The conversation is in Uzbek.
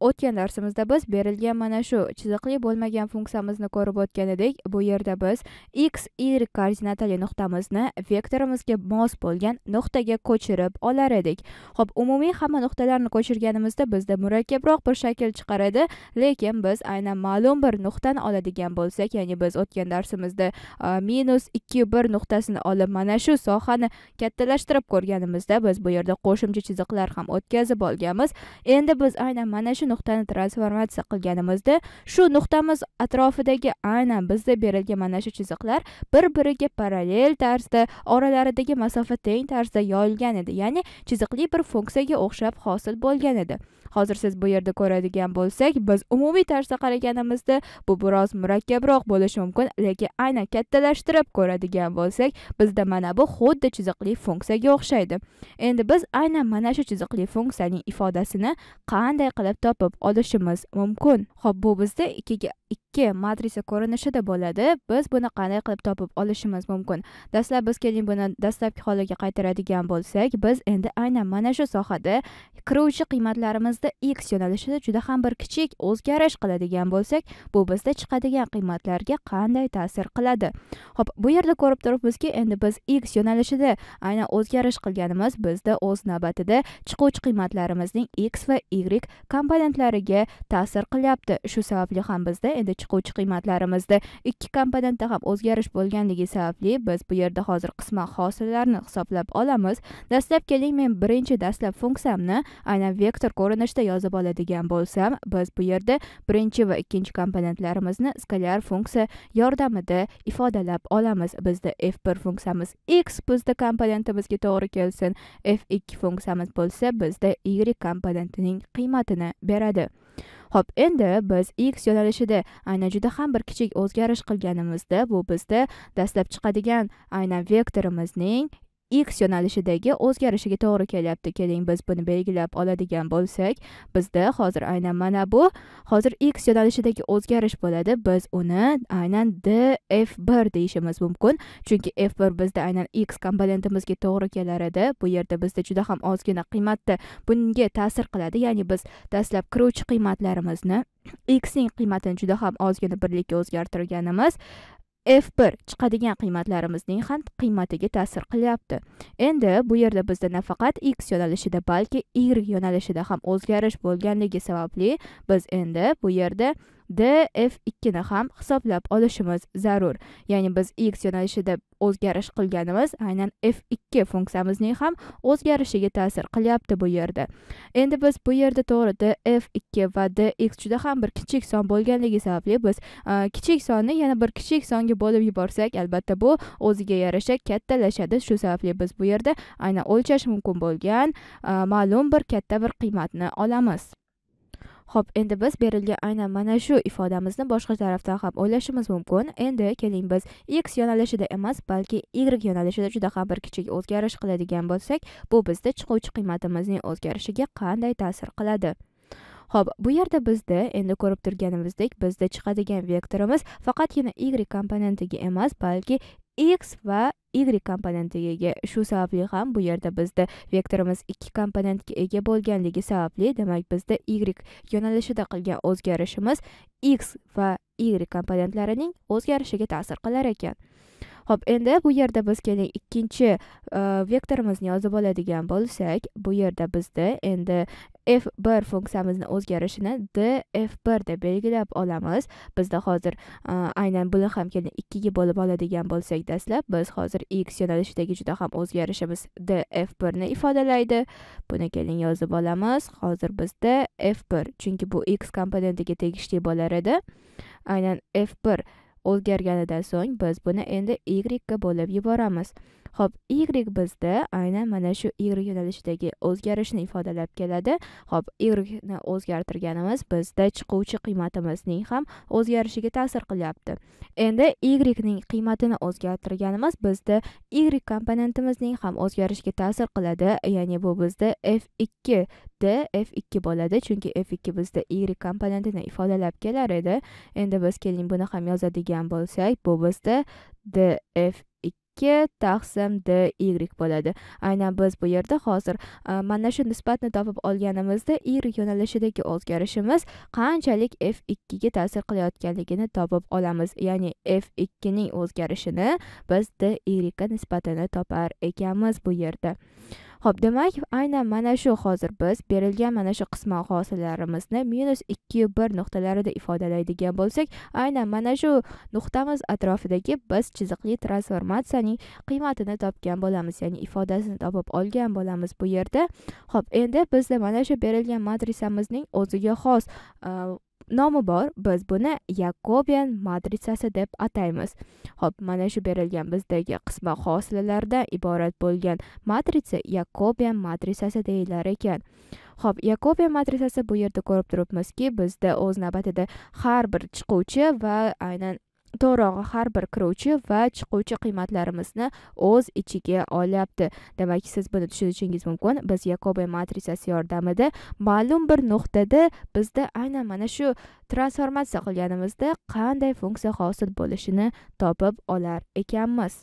O'tgan darsimizda biz berilgan mana shu chiziqli bo'lmagan funksiyamizni ko'rib o'tgan edik. Bu yerda biz x, y koordinatali nuqtamizni vektorimizga mos bo'lgan nuqtaga ko'chirib olar edik. Xo'p, umumiy hamma nuqtalarni ko'chirganimizda bizda murakkabroq bir shakl chiqar edi, lekin biz aynan ma'lum bir nuqtani oladigan bo'lsak, ya'ni biz o'tgan darsimizda minus -2 nuqtasini olib, mana shu sohani kattalashtirib ko'rganimizda biz bu yerda qo'shimcha chiziqlar ham o'tkazib olganmiz. Endi biz aynan mana shu nuqtani transformatsiya qilganimizda shu nuqtamiz atrofidagi aynan bizda berilgan mana shu chiziqlar bir biriga parallel tarzda oralaridagi masofa teng tarzda yoyilgan edi ya'ni chiziqli bir funksiyaga o'xshab hosil bo'lgan edi hozir siz bu yerda ko'radigan bo'lsak biz umumiy tarzda qaraganimizda bu biroz murakkabroq bo'lishi mumkin lekin aynan kattalashtirib ko'radigan bo'lsak bizda mana bu xuddi chiziqli funksiyaga o'xshaydi endi biz aynan mana shu chiziqli funksiyaning ifodasini qanday qilib topib olishimiz mumkin ho'p bu bizda ikkiga ikki matrisa ko'rinishida bo'ladi biz buni qanday qilib topib olishimiz mumkin dastlab biz keling buni dastlabki holiga qaytaradigan bo'lsak biz endi aynan mana shu sohada kiruvchi qiymatlarimizda x yo'nalishida juda ham bir kichik o'zgarish qiladigan bo'lsak bu bizda chiqadigan qiymatlarga qanday ta'sir qiladi ho'p bu yerda ko'rib turibmizki endi biz x yo'nalishida aynan o'zgarish qilganimiz bizda o'z navbatida chiquvchi qiymatlarimizning x va y komponentlariga ta'sir qilyapti shu sababli ham bizda endi chiquvchi qiymatlarimizda ikki komponentda ham o'zgarish bo'lganligi sababli biz bu yerda hozir qisman hosillarni hisoblab olamiz dastlab keling men birinchi dastlab funksiyamni aynan vektor ko'rinishida yozib oladigan bo'lsam biz bu yerda birinchi va ikkinchi komponentlarimizni skalyar funksiya yordamida ifodalab olamiz bizda f1 funksiyamiz x bizda komponentimizga to'g'ri kelsin f2 funksiyamiz bo'lsa bizda y komponentining qiymatini beradi ho'p endi biz x yo'nalishida aynan juda ham bir kichik o'zgarish qilganimizda bu bizda dastlab chiqadigan aynan vektorimizning x yo'nalishidagi o'zgarishiga to'g'ri kelyapti keling biz buni belgilab oladigan bo'lsak bizda hozir aynan mana bu hozir x yo'nalishidagi o'zgarish bo'ladi biz uni aynan df bir deyishimiz mumkin chunki f bir bizda aynan x komponentimizga to'g'ri kelar edi bu yerda bizda juda ham ozgina qiymatda bunga ta'sir qiladi ya'ni biz dastlab kiruvchi qiymatlarimizni x ning qiymatini juda ham ozgina birlikka o'zgartirganimiz f 1 chiqadigan qiymatlarimizning ham qiymatiga ta'sir qilyapti endi bu yerda bizda nafaqat x yo'nalishida balki y yo'nalishida ham o'zgarish bo'lganligi sababli biz endi bu yerda df2 ni ham hisoblab olishimiz zarur ya'ni biz x yo'nalishida o'zgarish qilganimiz aynan f2 funksiyamizning ham o'zgarishiga ta'sir qilyapti bu yerda endi biz bu yerda to'g'ri df2 va dx juda ham bir kichik son bo'lganligi sababli biz e, kichik sonni yana bir kichik songa bo'lib yuborsak albatta bu o'ziga yarasha kattalashadi shu sababli biz bu yerda aynan o'lchash mumkin bo'lgan e, ma'lum bir katta bir qiymatni olamiz Xo'p, endi biz berilgan aynan mana shu ifodamizni boshqa tarafdan ham o'ylashimiz mumkin. Endi keling biz x yo'nalishida emas, balki y yo'nalishida juda ham bir kichik o'zgarish qiladigan bo'lsak, bu bizda chiquvchi qiymatimizning o'zgarishiga qanday ta'sir qiladi? Xo'p, bu yerda bizda endi ko'rib turganimizdek, bizda chiqadigan vektorimiz faqatgina y komponentiga emas, balki x va y komponentiga ega shu sababli ham bu yerda bizda vektorimiz ikki komponentga ega bo'lganligi sababli demak bizda y yo'nalishida qilgan o'zgarishimiz x va y komponentlarining o'zgarishiga ta'sir qilar ekan ho'p endi bu yerda biz keling ikkinchi e, vektorimizni yozib oladigan bo'lsak bu yerda bizda endi f1 funksiyamizni o'zgarishini d f1 deb belgilab olamiz bizda hozir e, aynan buni ham keyin ikkiga bo'lib oladigan bo'lsak dastlab biz hozir x yo'nalishidagi juda ham o'zgarishimiz d f1 ni ifodalaydi buni keling yozib olamiz hozir bizda f1 chunki bu x komponentiga tegishli bo'lar edi aynan f1 o'zgarganidan so'ng biz buni endi y ga bo'lib yuboramiz Xo'p, y bizda aynan mana shu y yo'nalishidagi o'zgarishni ifodalab keladi. Xo'p, y ni o'zgartirganimiz bizda chiquvchi qiymatimizning ham o'zgarishiga ta'sir qilyapti. Endi y ning qiymatini o'zgartirganimiz bizda y komponentimizning ham o'zgarishiga ta'sir qiladi, ya'ni bu bizda f2 d f2 bo'ladi, chunki f2 bizda y komponentini ifodalab kelar edi. Endi biz keling buni ham yozadigan bo'lsak, bu bizda df ikki taqsim d y bo'ladi aynan biz bu yerda hozir e, mana shu nisbatni topib olganimizda y yo'nalishidagi o'zgarishimiz qanchalik f ikkiga ta'sir qilayotganligini topib olamiz ya'ni f ikkining o'zgarishini biz d y nisbatini topar ekanmiz bu yerda ho'p demak aynan mana shu hozir biz berilgan mana shu qisman hosillarimizni minus ikki bir nuqtalarida ifodalaydigan bo'lsak aynan mana shu nuqtamiz atrofidagi biz chiziqli transformatsiyaning qiymatini topgan bo'lamiz ya'ni ifodasini topib olgan bo'lamiz bu yerda ho'p endi bizda mana shu berilgan matrisamizning o'ziga xos nomi bor biz buni yakobian matritsasi deb ataymiz ho'p mana shu berilgan bizdagi qisma hosilalardan iborat bo'lgan matritsa yakobian matritsasi deyilar ekan ho'p yakobian matritsasi bu yerda ko'rib turibmizki bizda o'z navbatida har bir chiquvchi va aynan to'g'rirog'i har bir kiruvchi va chiquvchi qiymatlarimizni o'z ichiga olyapti demak siz buni tushunishingiz mumkin biz yakobe matrisasi yordamida ma'lum bir nuqtada bizda aynan mana shu transformatsiya qilganimizda qanday funksiya hosil bo'lishini topib olar ekanmiz